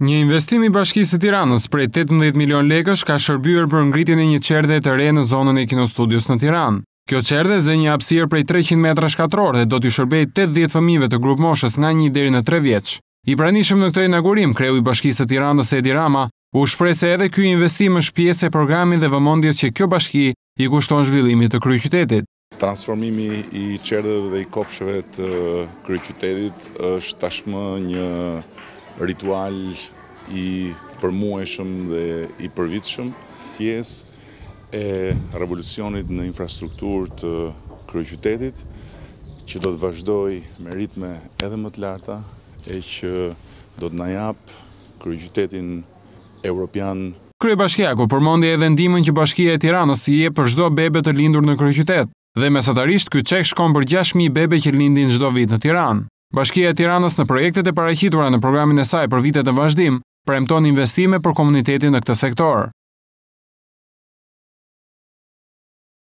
Një investim i bashkisë të Tiranës prej 18 milion lekësh ka shërbyrë për ngritin e një qerde të re në zonën e kinostudios në Tiranë. Kjo qerde zë një apsirë prej 300 metra shkatrorë dhe do të shërbej 80 fëmive të grupë moshës nga një deri në 3 vjeqë. I pranishëm në këtë inaugurim, kreu i bashkisë të Tiranës e Edirama, u shprese edhe kjo investim është pjesë e programin dhe vëmondjes që kjo bashki i kushton zhvillimit të kry qytetit. Transformimi i qerdeve dhe i kopsheve të kry qytetit është tashmë një ritual i përmueshëm dhe i përvitëshëm, pjesë e revolucionit në infrastruktur të kryqytetit, që do të vazhdoj me ritme edhe më të larta, e që do të najap kryqytetin europian Krye ku përmendi edhe ndihmën që Bashkia e Tiranës i jep për çdo bebe të lindur në kryeqytet dhe mesatarisht ky qek shkon për 6000 bebe që lindin çdo vit në Tiranë. Bashkia e Tiranës në projektet e parahitura në programin e saj për vitet e vazhdim, premton investime për komunitetin në këtë sektor.